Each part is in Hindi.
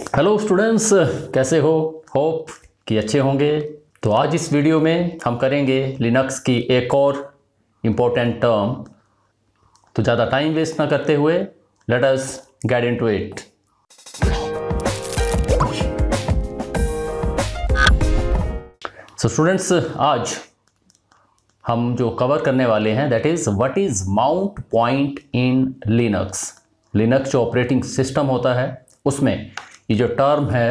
हेलो स्टूडेंट्स कैसे हो होप कि अच्छे होंगे तो आज इस वीडियो में हम करेंगे लिनक्स की एक और इम्पोर्टेंट टर्म तो ज़्यादा टाइम वेस्ट ना करते हुए let us get into it so students आज हम जो कवर करने वाले हैं that is what is mount point in Linux Linux जो ऑपरेटिंग सिस्टम होता है उसमें ये जो टर्म है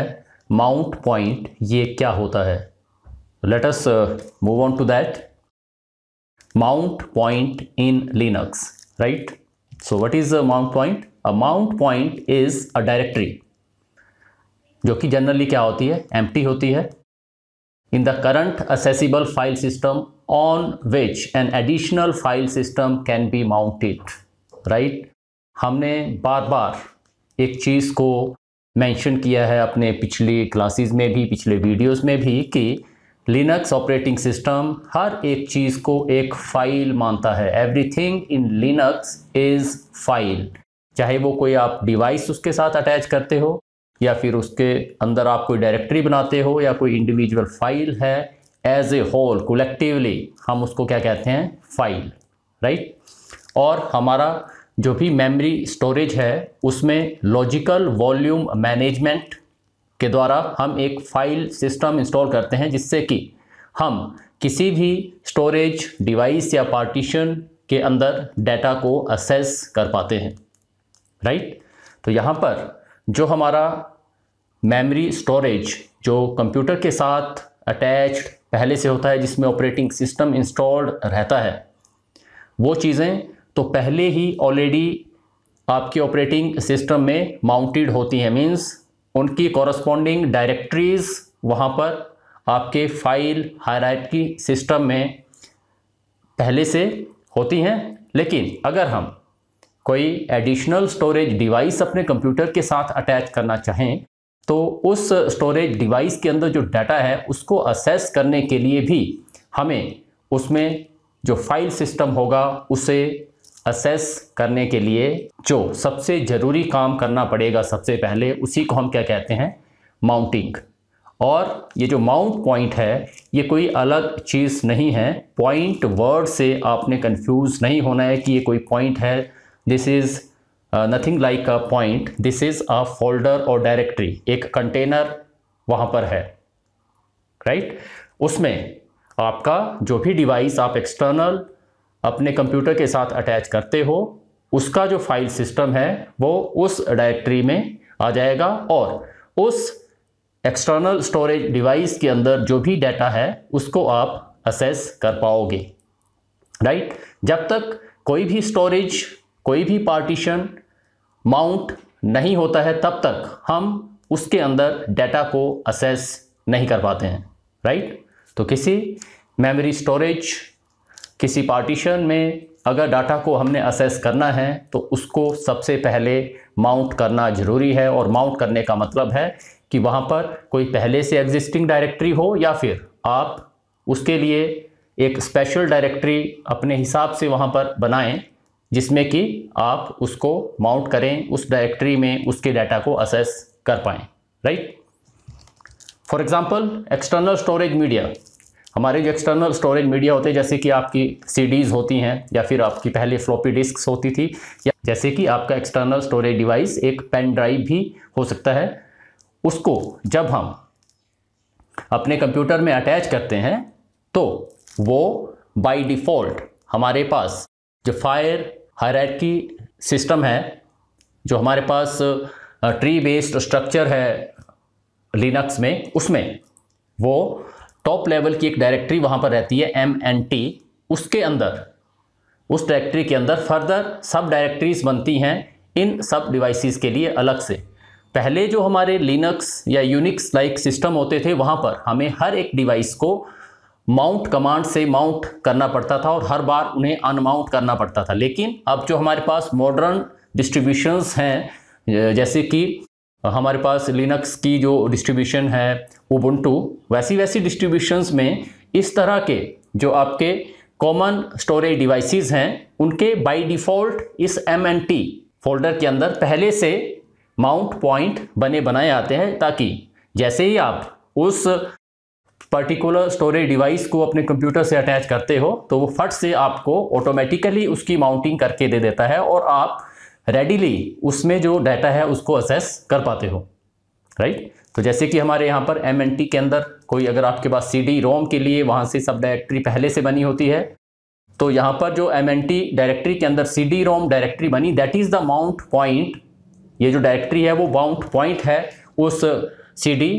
माउंट पॉइंट ये क्या होता है let us move on to that mount point in Linux right so what is a mount point a mount point is a directory जो कि जनरली क्या होती है एम्प्टी होती है in the current accessible file system on which an additional file system can be mounted right हमने बार बार एक चीज़ को मेंशन किया है अपने पिछले क्लासेस में भी पिछले वीडियोस में भी कि लिनक्स ऑपरेटिंग सिस्टम हर एक चीज़ को एक फ़ाइल मानता है everything in Linux is file चाहे वो कोई आप डिवाइस उसके साथ अटैच करते हो या फिर उसके अंदर आप कोई डायरेक्टरी बनाते हो या कोई इंडिविजुअल फाइल है एज ए होल कोलेक्टिवली हम उसको क्या कहते हैं फाइल राइट right? और हमारा जो भी मेमोरी स्टोरेज है उसमें लॉजिकल वॉल्यूम मैनेजमेंट के द्वारा हम एक फाइल सिस्टम इंस्टॉल करते हैं जिससे कि हम किसी भी स्टोरेज डिवाइस या पार्टीशन के अंदर डाटा को असेस कर पाते हैं राइट तो यहाँ पर जो हमारा मेमोरी स्टोरेज जो कंप्यूटर के साथ अटैच्ड पहले से होता है जिसमें ऑपरेटिंग सिस्टम इंस्टॉल्ड रहता है वो चीज़ें तो पहले ही ऑलरेडी आपके ऑपरेटिंग सिस्टम में माउंटेड होती हैं मीन्स उनकी कॉरस्पॉन्डिंग डायरेक्ट्रीज़ वहाँ पर आपके फाइल की सिस्टम में पहले से होती हैं लेकिन अगर हम कोई एडिशनल स्टोरेज डिवाइस अपने कंप्यूटर के साथ अटैच करना चाहें तो उस स्टोरेज डिवाइस के अंदर जो डाटा है उसको असेस करने के लिए भी हमें उसमें जो फाइल सिस्टम होगा उसे असेस करने के लिए जो सबसे ज़रूरी काम करना पड़ेगा सबसे पहले उसी को हम क्या कहते हैं माउंटिंग और ये जो माउंट पॉइंट है ये कोई अलग चीज़ नहीं है पॉइंट वर्ड से आपने कंफ्यूज नहीं होना है कि ये कोई पॉइंट है this is nothing like a point this is a folder और डायरेक्टरी एक कंटेनर वहाँ पर है राइट right? उसमें आपका जो भी डिवाइस आप एक्सटर्नल अपने कंप्यूटर के साथ अटैच करते हो उसका जो फाइल सिस्टम है वो उस डायरेक्टरी में आ जाएगा और उस एक्सटर्नल स्टोरेज डिवाइस के अंदर जो भी डाटा है उसको आप असेस कर पाओगे राइट जब तक कोई भी स्टोरेज कोई भी पार्टीशन माउंट नहीं होता है तब तक हम उसके अंदर डाटा को असेस नहीं कर पाते हैं राइट तो किसी मेमोरी स्टोरेज किसी पार्टीशन में अगर डाटा को हमने असेस करना है तो उसको सबसे पहले माउंट करना ज़रूरी है और माउंट करने का मतलब है कि वहाँ पर कोई पहले से एग्जिस्टिंग डायरेक्टरी हो या फिर आप उसके लिए एक स्पेशल डायरेक्टरी अपने हिसाब से वहाँ पर बनाएं जिसमें कि आप उसको माउंट करें उस डायरेक्टरी में उसके डाटा को असेस कर पाएँ right for example external storage media हमारे जो एक्सटर्नल स्टोरेज मीडिया होते हैं जैसे कि आपकी सीडीज़ होती हैं या फिर आपकी पहले फ्लॉपी डिस्क होती थी या जैसे कि आपका एक्सटर्नल स्टोरेज डिवाइस एक पेन ड्राइव भी हो सकता है उसको जब हम अपने कंप्यूटर में अटैच करते हैं तो वो बाय डिफ़ॉल्ट हमारे पास जो फायर हायरकी सिस्टम है जो हमारे पास ट्री बेस्ड स्ट्रक्चर है लिनक्स में उसमें वो टॉप लेवल की एक डायरेक्टरी वहाँ पर रहती है एम एन टी उसके अंदर उस डायरेक्टरी के अंदर फर्दर सब डायरेक्टरीज बनती हैं इन सब डिवाइसेस के लिए अलग से पहले जो हमारे लिनक्स या यूनिक्स लाइक सिस्टम होते थे वहाँ पर हमें हर एक डिवाइस को माउंट कमांड से माउंट करना पड़ता था और हर बार उन्हें अनमाउंट करना पड़ता था लेकिन अब जो हमारे पास मॉडर्न डिस्ट्रीब्यूशंस हैं जैसे कि हमारे पास लिनक्स की जो डिस्ट्रीब्यूशन है उबुंटू वैसी वैसी डिस्ट्रीब्यूशंस में इस तरह के जो आपके कॉमन स्टोरेज डिवाइसेस हैं उनके बाय डिफ़ॉल्ट इस एम एन टी फोल्डर के अंदर पहले से माउंट पॉइंट बने बनाए आते हैं ताकि जैसे ही आप उस पर्टिकुलर स्टोरेज डिवाइस को अपने कंप्यूटर से अटैच करते हो तो वो फट से आपको ऑटोमेटिकली उसकी माउंटिंग करके दे देता है और आप रेडीली उसमें जो डाटा है उसको असेस कर पाते हो राइट तो जैसे कि हमारे यहाँ पर एम के अंदर कोई अगर आपके पास सी डी रोम के लिए वहाँ से सब डायरेक्टरी पहले से बनी होती है तो यहाँ पर जो एम डायरेक्टरी के अंदर सी डी रोम डायरेक्टरी बनी that is the mount point ये जो डायरेक्टरी है वो माउंट पॉइंट है उस सी डी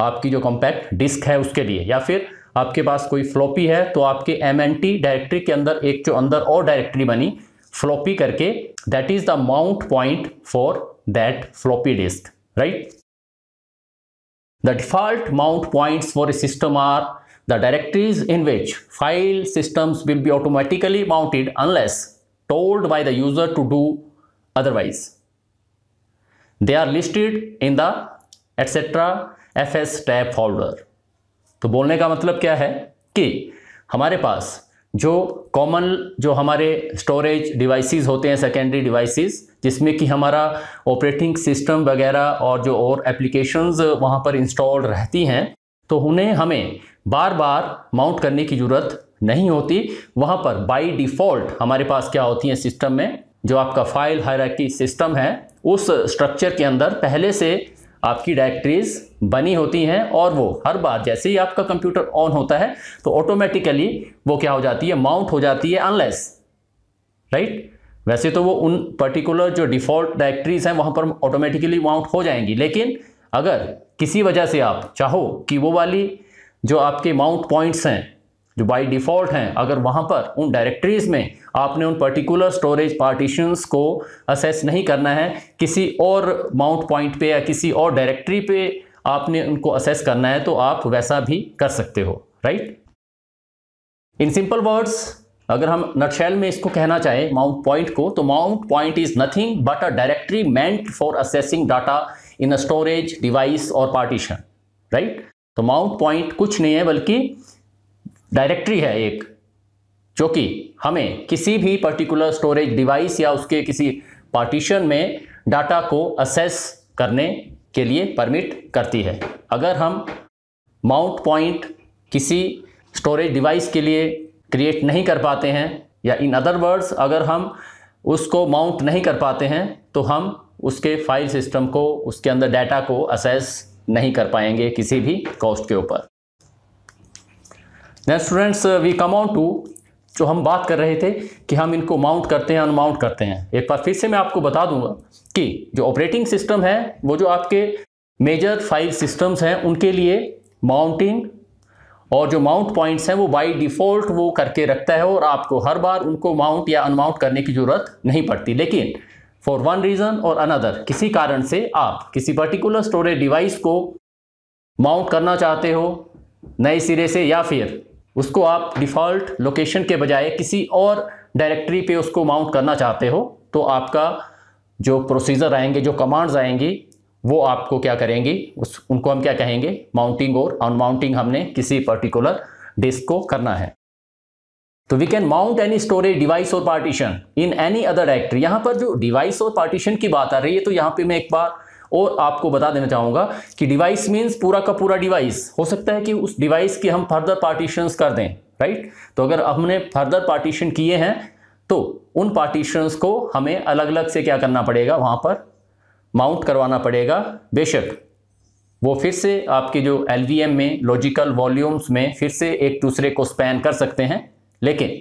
आपकी जो कॉम्पैक्ट डिस्क है उसके लिए या फिर आपके पास कोई फ्लॉपी है तो आपके एम डायरेक्टरी के अंदर एक जो अंदर और डायरेक्टरी बनी फ्लॉपी करके that is the mount point for that floppy disk right the default mount point for a system are the directories in which file systems will be automatically mounted unless told by the user to do otherwise they are listed in the etcetera F S tab holder तो बोलने का मतलब क्या है कि हमारे पास जो कॉमन जो हमारे स्टोरेज डिवाइसेस होते हैं सेकेंडरी डिवाइसेस जिसमें कि हमारा ऑपरेटिंग सिस्टम वगैरह और जो और एप्लीकेशंस वहाँ पर इंस्टॉल रहती हैं तो उन्हें हमें बार बार माउंट करने की ज़रूरत नहीं होती वहाँ पर बाय डिफ़ॉल्ट हमारे पास क्या होती हैं सिस्टम में जो आपका फाइल हायराकी सिस्टम है उस स्ट्रक्चर के अंदर पहले से आपकी डायरेक्टरीज बनी होती हैं और वो हर बार जैसे ही आपका कंप्यूटर ऑन होता है तो ऑटोमेटिकली वो क्या हो जाती है माउंट हो जाती है अनलेस राइट right? वैसे तो वो उन पर्टिकुलर जो डिफ़ॉल्ट डायरेक्टरीज हैं वहाँ पर ऑटोमेटिकली माउंट हो जाएंगी लेकिन अगर किसी वजह से आप चाहो कि वो वाली जो आपके माउंट पॉइंट्स हैं जो बाई डिफ़ॉल्ट हैं अगर वहाँ पर उन डायरेक्टरीज़ में आपने उन पर्टिकुलर स्टोरेज पार्टीशंस को असेस नहीं करना है किसी और माउंट पॉइंट पे या किसी और डायरेक्टरी पे आपने उनको असेस करना है तो आप वैसा भी कर सकते हो राइट इन सिंपल वर्ड्स अगर हम नटशैल में इसको कहना चाहें माउंट पॉइंट को तो mount point is nothing but a directory meant for accessing data in a storage device और पार्टीशन राइट तो माउंट पॉइंट कुछ नहीं है बल्कि डायरेक्टरी है एक जो कि हमें किसी भी पर्टिकुलर स्टोरेज डिवाइस या उसके किसी पार्टीशन में डाटा को असेस करने के लिए परमिट करती है अगर हम माउंट पॉइंट किसी स्टोरेज डिवाइस के लिए क्रिएट नहीं कर पाते हैं या इन अदर वर्ड्स अगर हम उसको माउंट नहीं कर पाते हैं तो हम उसके फाइल सिस्टम को उसके अंदर डाटा को असेस नहीं कर पाएंगे किसी भी कॉस्ट के ऊपर next students we come on to जो हम बात कर रहे थे कि हम इनको माउंट करते हैं अनमाउंट करते हैं एक बार फिर से मैं आपको बता दूंगा कि जो ऑपरेटिंग सिस्टम है वो जो आपके मेजर फाइव सिस्टम्स हैं उनके लिए माउंटिंग और जो माउंट पॉइंट्स हैं वो बाय डिफ़ॉल्ट वो करके रखता है और आपको हर बार उनको माउंट या अनमाउंट करने की ज़रूरत नहीं पड़ती लेकिन फॉर वन रीज़न और अनदर किसी कारण से आप किसी पर्टिकुलर स्टोरेज डिवाइस को माउंट करना चाहते हो नए सिरे से या फिर उसको आप डिफ़ॉल्ट लोकेशन के बजाय किसी और डायरेक्टरी पे उसको माउंट करना चाहते हो तो आपका जो प्रोसीजर आएंगे जो कमांड्स आएंगी वो आपको क्या करेंगी उस उनको हम क्या कहेंगे माउंटिंग और अनमाउंटिंग हमने किसी पर्टिकुलर डिस्क को करना है तो we can mount any storage device और partition in any other directory यहाँ पर जो डिवाइस और पार्टीशन की बात आ रही है तो यहाँ पे मैं एक बार और आपको बता देना चाहूँगा कि डिवाइस मीन्स पूरा का पूरा डिवाइस हो सकता है कि उस डिवाइस की हम फर्दर पार्टीशंस कर दें राइट तो अगर हमने फर्दर पार्टीशन किए हैं तो उन पार्टीशंस को हमें अलग अलग से क्या करना पड़ेगा वहाँ पर माउंट करवाना पड़ेगा बेशक वो फिर से आपके जो एल में लॉजिकल वॉल्यूम्स में फिर से एक दूसरे को स्पैन कर सकते हैं लेकिन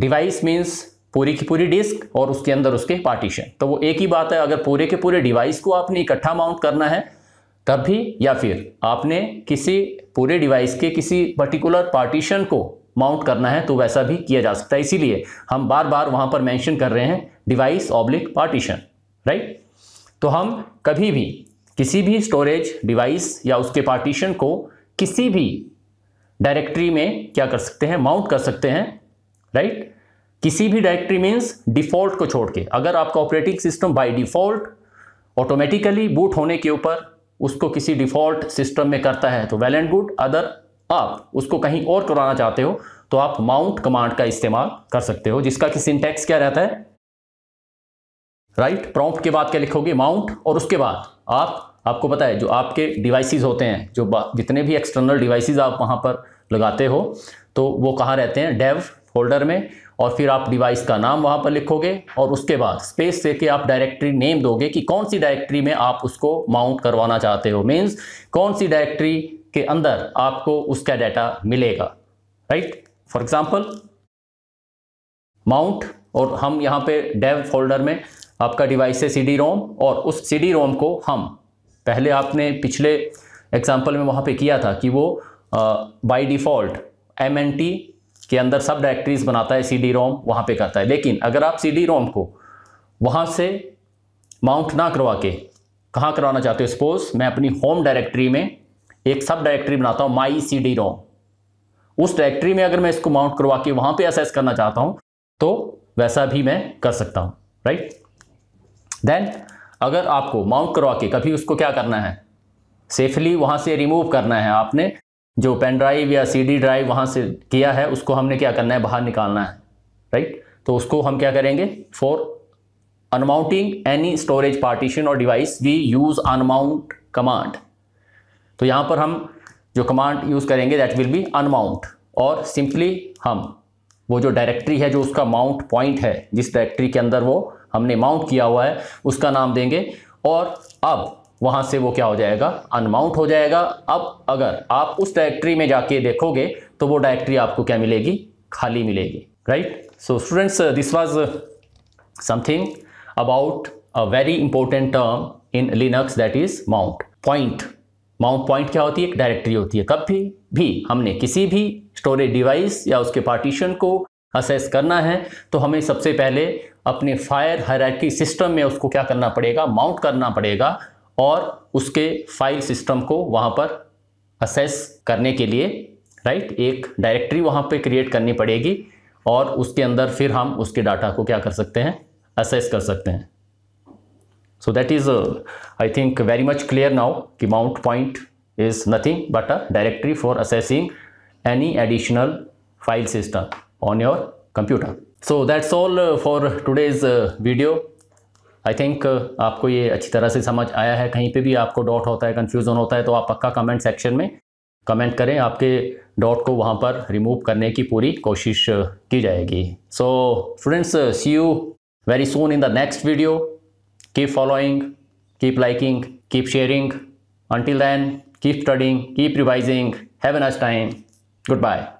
डिवाइस मीन्स पूरी की पूरी डिस्क और उसके अंदर उसके पार्टीशन तो वो एक ही बात है अगर पूरे के पूरे डिवाइस को आपने इकट्ठा माउंट करना है तब भी या फिर आपने किसी पूरे डिवाइस के किसी पर्टिकुलर पार्टीशन को माउंट करना है तो वैसा भी किया जा सकता है इसीलिए हम बार बार वहाँ पर मेंशन कर रहे हैं डिवाइस ऑब्लिक पार्टीशन राइट तो हम कभी भी किसी भी स्टोरेज डिवाइस या उसके पार्टीशन को किसी भी डायरेक्टरी में क्या कर सकते हैं माउंट कर सकते हैं राइट किसी भी डायरेक्टरी मीन्स डिफॉल्ट को छोड़ के अगर आपका operating system by default automatically boot होने के ऊपर उसको किसी डिफॉल्ट सिस्टम में करता है तो वेल एंड गुड अदर आप उसको कहीं और कराना चाहते हो तो आप माउंट कमांड का इस्तेमाल कर सकते हो जिसका कि सिंटेक्स क्या रहता है राइट right? प्रॉम्प्ट के बाद क्या लिखोगे माउंट और उसके बाद आप आपको पता है जो आपके डिवाइसेस होते हैं जो जितने भी एक्सटर्नल डिवाइसेस आप वहां पर लगाते हो तो वो कहाँ रहते हैं डेव फोल्डर में और फिर आप डिवाइस का नाम वहाँ पर लिखोगे और उसके बाद स्पेस से के आप डायरेक्टरी नेम दोगे कि कौन सी डायरेक्टरी में आप उसको माउंट करवाना चाहते हो मीन्स कौन सी डायरेक्टरी के अंदर आपको उसका डाटा मिलेगा राइट फॉर एग्जाम्पल माउंट और हम यहाँ पे डेव फोल्डर में आपका डिवाइस है सी रोम और उस सी रोम को हम पहले आपने पिछले एग्जाम्पल में वहाँ पे किया था कि वो by default M N T के अंदर सब डायरेक्टरीज बनाता है सी डी रोम वहाँ पर करता है लेकिन अगर आप सी डी रोम को वहाँ से माउंट ना करवा के कहाँ करवाना चाहते हो सपोज मैं अपनी होम डायरेक्टरी में एक सब डायरेक्टरी बनाता हूँ माई सी डी रोम उस डायरेक्टरी में अगर मैं इसको माउंट करवा के वहाँ पे असेस करना चाहता हूँ तो वैसा भी मैं कर सकता हूँ राइट देन अगर आपको माउंट करवा के कभी उसको क्या करना है सेफली वहाँ से रिमूव करना है आपने जो पेन ड्राइव या सीडी ड्राइव वहाँ से किया है उसको हमने क्या करना है बाहर निकालना है राइट तो उसको हम क्या करेंगे for unmounting any storage partition और device we use unmount command तो यहाँ पर हम जो कमांड यूज़ करेंगे दैट विल बी अनमाउंट और सिंपली हम वो जो डायरेक्टरी है जो उसका माउंट पॉइंट है जिस डायरेक्टरी के अंदर वो हमने माउंट किया हुआ है उसका नाम देंगे और अब वहाँ से वो क्या हो जाएगा अनमाउंट हो जाएगा अब अगर आप उस डायरेक्टरी में जाके देखोगे तो वो डायरेक्टरी आपको क्या मिलेगी खाली मिलेगी right so students this was something about a very important term in Linux that is mount point mount point क्या होती है एक डायरेक्टरी होती है कभी भी हमने किसी भी स्टोरेज डिवाइस या उसके पार्टीशन को असेस करना है तो हमें सबसे पहले अपने फायर हरार्की सिस्टम में उसको क्या करना पड़ेगा माउंट करना पड़ेगा और उसके फाइल सिस्टम को वहाँ पर असेस करने के लिए राइट एक डायरेक्टरी वहाँ पे क्रिएट करनी पड़ेगी और उसके अंदर फिर हम उसके डाटा को क्या कर सकते हैं असेस कर सकते हैं so that is I think very much clear now कि mount point is nothing but a directory for accessing any additional file system on your computer so that's all for today's video I think uh, आपको ये अच्छी तरह से समझ आया है कहीं पे भी आपको डॉट होता है कन्फ्यूज़न होता है तो आप पक्का कमेंट सेक्शन में कमेंट करें आपके डॉट को वहाँ पर रिमूव करने की पूरी कोशिश uh, की जाएगी so students see you very soon in the next video keep following keep liking keep sharing then keep studying keep revising have an awesome time good bye